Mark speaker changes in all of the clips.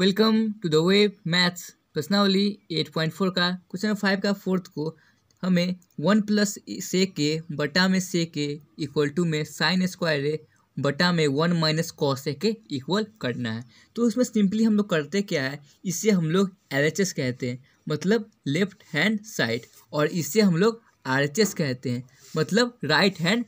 Speaker 1: welcome to the way maths प्रश्नावली eight point four का question number five का fourth को हमें वन प्लस से के बटा में से के इक्वल टू में साइन स्क्वायर बटा में वन माइनस कॉस ए के इक्वल करना है तो उसमें सिंपली हम लोग करते क्या है इसे हम लोग एल कहते हैं मतलब लेफ्ट हैंड साइड और इसे हम लोग आर कहते हैं मतलब राइट हैंड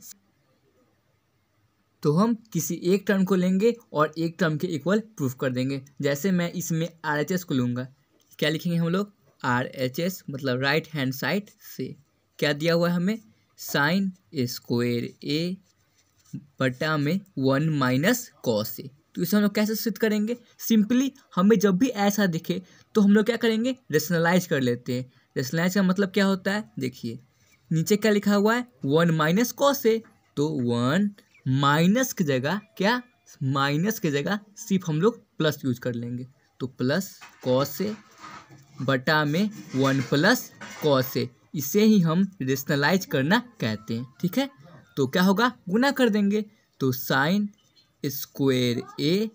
Speaker 1: तो हम किसी एक टर्म को लेंगे और एक टर्म के इक्वल प्रूफ कर देंगे जैसे मैं इसमें आर एच एस को लूँगा क्या लिखेंगे हम लोग आर एच एस मतलब राइट हैंड साइड से क्या दिया हुआ है हमें साइन स्क्वेयर ए बटा में वन माइनस कॉस ए तो इसे हम लोग कैसे सिद्ध करेंगे सिंपली हमें जब भी ऐसा दिखे तो हम लोग क्या करेंगे रेशनलाइज कर लेते हैं रेशनलाइज का मतलब क्या होता है देखिए नीचे क्या लिखा हुआ है वन माइनस कॉस ए तो वन माइनस की जगह क्या माइनस की जगह सिर्फ हम लोग प्लस यूज कर लेंगे तो प्लस कॉस ए बटा में वन प्लस कॉस ए इसे ही हम रेशनलाइज करना कहते हैं ठीक है तो क्या होगा गुना कर देंगे तो साइन स्क्वेयर ए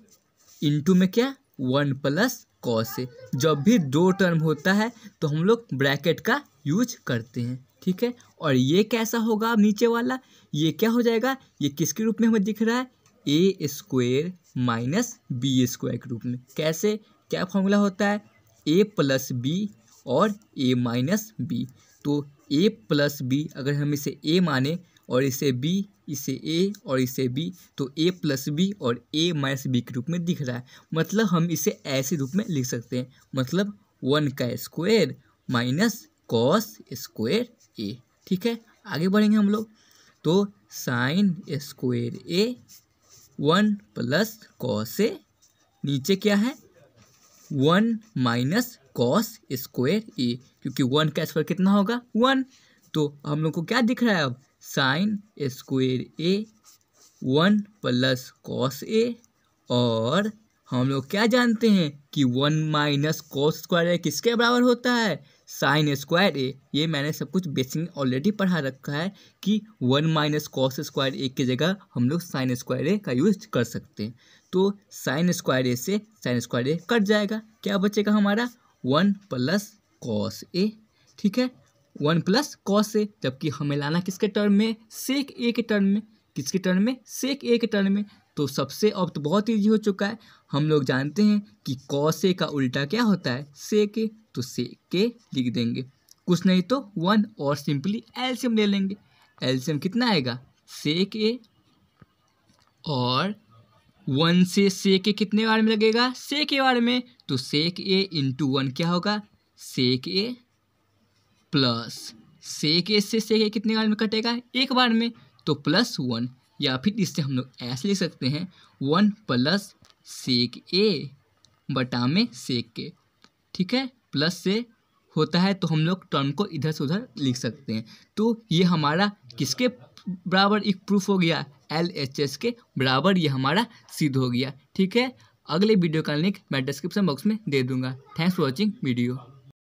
Speaker 1: इंटू में क्या वन प्लस कॉस ए जब भी दो टर्म होता है तो हम लोग ब्रैकेट का यूज करते हैं ठीक है और ये कैसा होगा नीचे वाला ये क्या हो जाएगा ये किसके रूप में हमें दिख रहा है a square minus b square के रूप में कैसे क्या फॉर्मूला होता है ए प्लस बी और ए माइनस बी तो ए प्लस बी अगर हम इसे ए माने और इसे बी इसे ए और इसे बी तो ए प्लस बी और ए माइनस बी के रूप में दिख रहा है मतलब हम इसे ऐसे रूप में लिख सकते हैं मतलब वन का square minus cos square A ठीक है आगे बढ़ेंगे हम लोग तो sine square A one plus cos A नीचे क्या है one minus cos square A क्योंकि वन का स्क्वायर कितना होगा वन तो हम लोग को क्या दिख रहा है अब sine square A one plus cos A और हम लोग क्या जानते हैं कि one minus cos square A किसके बराबर होता है साइन स्क्वायर ए ये मैंने सब कुछ बेसिक ऑलरेडी पढ़ा रखा है कि one minus cos square A की जगह हम लोग साइन स्क्वायर ए का यूज कर सकते हैं तो साइन स्क्वायर ए से साइन स्क्वायर ए कट जाएगा क्या बचेगा हमारा वन प्लस कॉस ए ठीक है वन प्लस कॉस ए जबकि हमें लाना किसके टर्म में सेक ए के टर्म में किसके टर्म में सेक ए के टर्म में तो सबसे अब तो बहुत ईजी हो चुका है हम लोग जानते हैं कि कौसे का उल्टा क्या होता है से के तो से के लिख देंगे कुछ नहीं तो वन और सिंपली एल्शियम ले लेंगे एल्शियम कितना आएगा से के और वन से से के कितने बार में लगेगा से के बार में तो सेक ए इंटू वन क्या होगा सेक ए प्लस सेक ए से सेक ए कितने बार में कटेगा एक बार में तो प्लस वन या फिर इससे हम लोग ऐसे लिख सकते हैं वन प्लस सेक ए बटा में सेक के ठीक है प्लस से होता है तो हम लोग टर्म को इधर से उधर लिख सकते हैं तो ये हमारा किसके बराबर एक प्रूफ हो गया एल एच एस के बराबर ये हमारा सिद्ध हो गया ठीक है अगले वीडियो का लिंक मैं डिस्क्रिप्शन बॉक्स में दे दूंगा थैंक्स फॉर वॉचिंग वीडियो